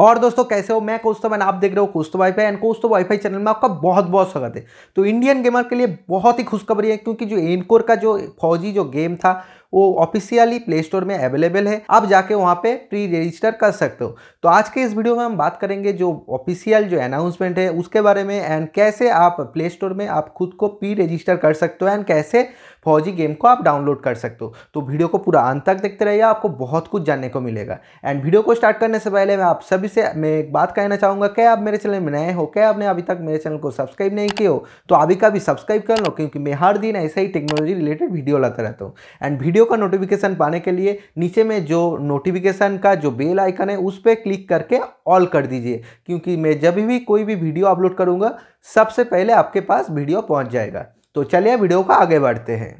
और दोस्तों कैसे हो मैं कोस्तो मैन आप देख रहे हो कोस्तो वाईफाई एंड कोस्तो वाईफाई चैनल में आपका बहुत बहुत स्वागत है तो इंडियन गेमर के लिए बहुत ही खुशखबरी है क्योंकि जो एनकोर का जो फौजी जो गेम था वो ऑफिशियली प्ले स्टोर में अवेलेबल है आप जाके वहाँ पे प्री रजिस्टर कर सकते हो तो आज के इस वीडियो में हम बात करेंगे जो ऑफिशियल जो अनाउंसमेंट है उसके बारे में एंड कैसे आप प्ले स्टोर में आप खुद को प्री रजिस्टर कर सकते हो एंड कैसे फौजी गेम को आप डाउनलोड कर सकते हो तो वीडियो को पूरा अंत तक देखते रहिए आपको बहुत कुछ जानने को मिलेगा एंड वीडियो को स्टार्ट करने से पहले मैं आप सभी से मैं एक बात कहना चाहूँगा क्या आप मेरे चैनल में नए हो क्या आपने अभी तक मेरे चैनल को सब्सक्राइब नहीं किया हो तो अभी का भी सब्सक्राइब कर लो क्योंकि मैं हर दिन ऐसे ही टेक्नोलॉजी रिलेटेड वीडियो लाता रहता हूँ एंड वीडियो वीडियो का नोटिफिकेशन पाने के लिए नीचे में जो नोटिफिकेशन का जो बेल आइकन है उस पर क्लिक करके ऑल कर दीजिए क्योंकि मैं जब भी कोई भी वीडियो अपलोड करूँगा सबसे पहले आपके पास वीडियो पहुँच जाएगा तो चलिए वीडियो का आगे बढ़ते हैं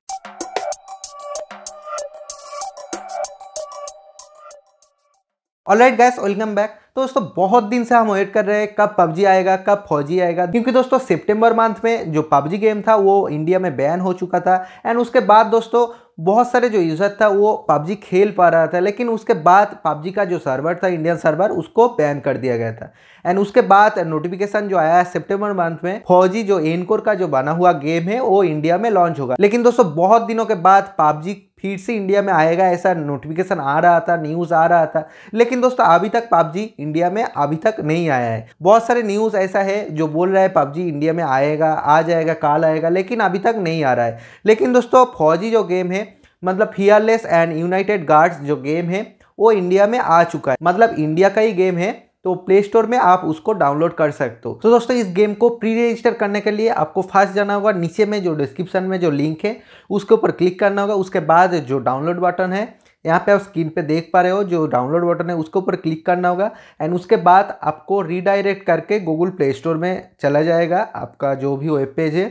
all right guys welcome back तो दोस्तों बहुत दिन से हम वेट कर रहे हैं कब पबजी आएगा कब फौजी आएगा क्योंकि दोस्तों सितंबर मंथ में जो पबजी गेम था वो इंडिया में बैन हो चुका था एंड उसके बाद दोस्तों बहुत सारे जो यूज़र था वो पबजी खेल पा रहा था लेकिन उसके बाद पबजी का जो सर्वर था इंडियन सर्वर उसको बैन कर दिया गया था एंड उसके बाद नोटिफिकेशन जो आया है सेप्टेम्बर मंथ में फौजी जो एनकोर का जो बना हुआ गेम है वो इंडिया में लॉन्च होगा लेकिन दोस्तों बहुत दिनों के बाद पबजी फिर से इंडिया में आएगा ऐसा नोटिफिकेशन आ रहा था न्यूज़ आ रहा था लेकिन दोस्तों अभी तक पबजी इंडिया में अभी तक नहीं आया है बहुत सारे न्यूज़ ऐसा है जो बोल रहा है पबजी इंडिया में आएगा आ जाएगा काल आएगा लेकिन अभी तक नहीं आ रहा है लेकिन दोस्तों फौजी जो गेम है मतलब फियरलेस एंड यूनाइटेड गार्ड्स जो गेम है वो इंडिया में आ चुका है मतलब इंडिया का ही गेम है तो प्ले स्टोर में आप उसको डाउनलोड कर सकते हो तो दोस्तों इस गेम को प्री रजिस्टर करने के लिए आपको फास्ट जाना होगा नीचे में जो डिस्क्रिप्शन में जो लिंक है उसके ऊपर क्लिक करना होगा उसके बाद जो डाउनलोड बटन है यहाँ पे आप स्क्रीन पे देख पा रहे हो जो डाउनलोड बटन है उसके ऊपर क्लिक करना होगा एंड उसके बाद आपको रीडायरेक्ट करके गूगल प्ले स्टोर में चला जाएगा आपका जो भी वेब पेज है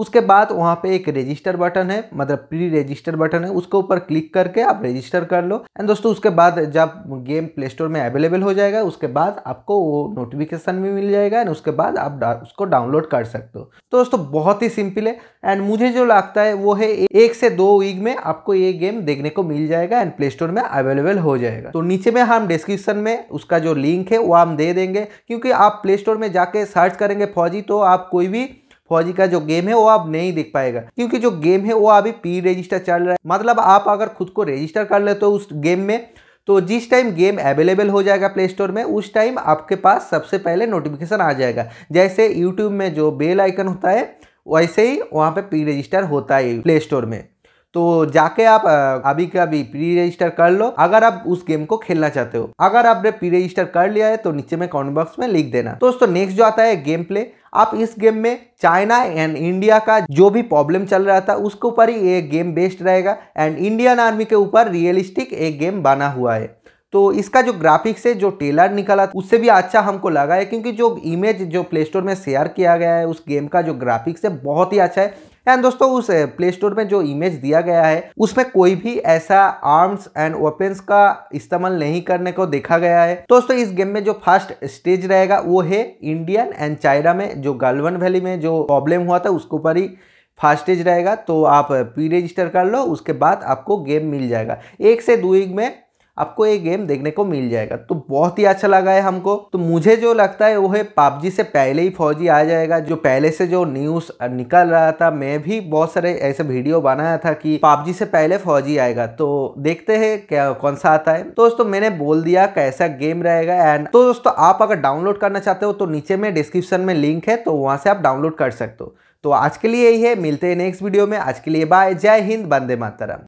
उसके बाद वहाँ पे एक रजिस्टर बटन है मतलब प्री रजिस्टर बटन है उसके ऊपर क्लिक करके आप रजिस्टर कर लो एंड दोस्तों उसके बाद जब गेम प्ले स्टोर में अवेलेबल हो जाएगा उसके बाद आपको वो नोटिफिकेशन भी मिल जाएगा एंड उसके बाद आप उसको डाउनलोड कर सकते हो तो दोस्तों बहुत ही सिंपल है एंड मुझे जो लगता है वो है एक से दो वीक में आपको ये गेम देखने को मिल जाएगा एंड प्ले स्टोर में अवेलेबल हो जाएगा तो नीचे में हम डिस्क्रिप्शन में उसका जो लिंक है वो हम दे देंगे क्योंकि आप प्ले स्टोर में जाके सर्च करेंगे फौजी तो आप कोई भी फौजी का जो गेम है वो आप नहीं देख पाएगा क्योंकि जो गेम है वो अभी पी रजिस्टर चल रहा है मतलब आप अगर खुद को रजिस्टर कर लेते हो उस गेम में तो जिस टाइम गेम अवेलेबल हो जाएगा प्ले स्टोर में उस टाइम आपके पास सबसे पहले नोटिफिकेशन आ जाएगा जैसे यूट्यूब में जो बेल आइकन होता है वैसे ही वहाँ पे पी रजिस्टर होता है प्ले स्टोर में तो जाके आप अभी का अभी प्री रजिस्टर कर लो अगर आप उस गेम को खेलना चाहते हो अगर आपने प्री रजिस्टर कर लिया है तो नीचे में कॉमेंट बॉक्स में लिख देना दोस्तों नेक्स्ट जो आता है गेम प्ले आप इस गेम में चाइना एंड इंडिया का जो भी प्रॉब्लम चल रहा था उसके ऊपर ही ये गेम बेस्ड रहेगा एंड इंडियन आर्मी के ऊपर रियलिस्टिक एक गेम बना हुआ है तो इसका जो ग्राफिक्स है जो टेलर निकला उससे भी अच्छा हमको लगा है क्योंकि जो इमेज जो प्ले स्टोर में शेयर किया गया है उस गेम का जो ग्राफिक्स है बहुत ही अच्छा है एंड दोस्तों उस प्ले स्टोर में जो इमेज दिया गया है उसमें कोई भी ऐसा आर्म्स एंड वेपन्स का इस्तेमाल नहीं करने को देखा गया है दोस्तों इस गेम में जो फर्स्ट स्टेज रहेगा वो है इंडियन एंड चाइना में जो गालवन वैली में जो प्रॉब्लम हुआ था उसके ऊपर ही फास्ट स्टेज रहेगा तो आप प्री रजिस्टर कर लो उसके बाद आपको गेम मिल जाएगा एक से दो में आपको ये गेम देखने को मिल जाएगा तो बहुत ही अच्छा लगा है हमको तो मुझे जो लगता है वो है पबजी से पहले ही फौजी आ जाएगा जो पहले से जो न्यूज निकल रहा था मैं भी बहुत सारे ऐसे वीडियो बनाया था कि पबजी से पहले फौजी आएगा तो देखते हैं क्या कौन सा आता है तो दोस्तों मैंने बोल दिया कैसा गेम रहेगा एंड तो दोस्तों आप अगर डाउनलोड करना चाहते हो तो नीचे में डिस्क्रिप्शन में लिंक है तो वहां से आप डाउनलोड कर सकते हो तो आज के लिए यही है मिलते हैं नेक्स्ट वीडियो में आज के लिए बाय जय हिंद बंदे मातरम